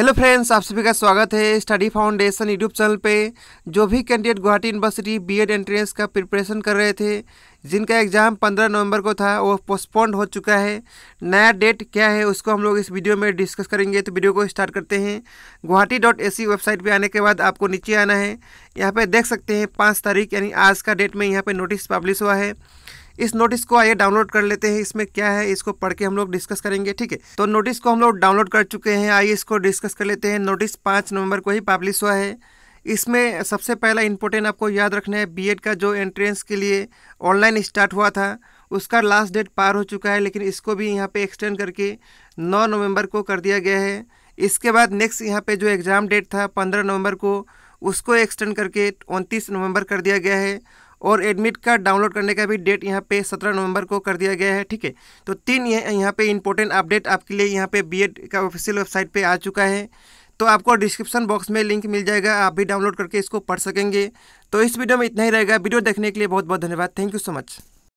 hello friends आप सभी का स्वागत है स्टडी फाउंडेशन यूट्यूब चैनल पे जो भी candidate Guwahati university B Ed entrance का प्रिपरेशन कर रहे थे जिनका एग्ज़ाम 15 नवंबर को था वो पोस्टपोन्ड हो चुका है नया डेट क्या है उसको हम लोग इस वीडियो में डिस्कस करेंगे तो वीडियो को स्टार्ट करते हैं गुवाहाटी डॉट ए वेबसाइट पर आने के बाद आपको नीचे आना है यहाँ पर देख सकते हैं पाँच तारीख यानी आज का डेट में यहाँ पर नोटिस पब्लिश हुआ है इस नोटिस को आइए डाउनलोड कर लेते हैं इसमें क्या है इसको पढ़ के हम लोग डिस्कस करेंगे ठीक है तो नोटिस को हम लोग डाउनलोड कर चुके हैं आइए इसको डिस्कस कर लेते हैं नोटिस पाँच नवंबर को ही पब्लिश हुआ है इसमें सबसे पहला इम्पोर्टेंट आपको याद रखना है बीएड का जो एंट्रेंस के लिए ऑनलाइन स्टार्ट हुआ था उसका लास्ट डेट पार हो चुका है लेकिन इसको भी यहाँ पे एक्सटेंड करके 9 नवंबर को कर दिया गया है इसके बाद नेक्स्ट यहाँ पे जो एग्ज़ाम डेट था 15 नवंबर को उसको एक्सटेंड करके 29 नवंबर कर दिया गया है और एडमिट कार्ड डाउनलोड करने का भी डेट यहाँ पे 17 नवंबर को कर दिया गया है ठीक है तो तीन यहाँ पे इंपॉर्टेंट अपडेट आपके लिए यहाँ पे बीएड का ऑफिशियल वेबसाइट पे आ चुका है तो आपको डिस्क्रिप्शन बॉक्स में लिंक मिल जाएगा आप भी डाउनलोड करके इसको पढ़ सकेंगे तो इस वीडियो में इतना ही रहेगा वीडियो देखने के लिए बहुत बहुत धन्यवाद थैंक यू सो मच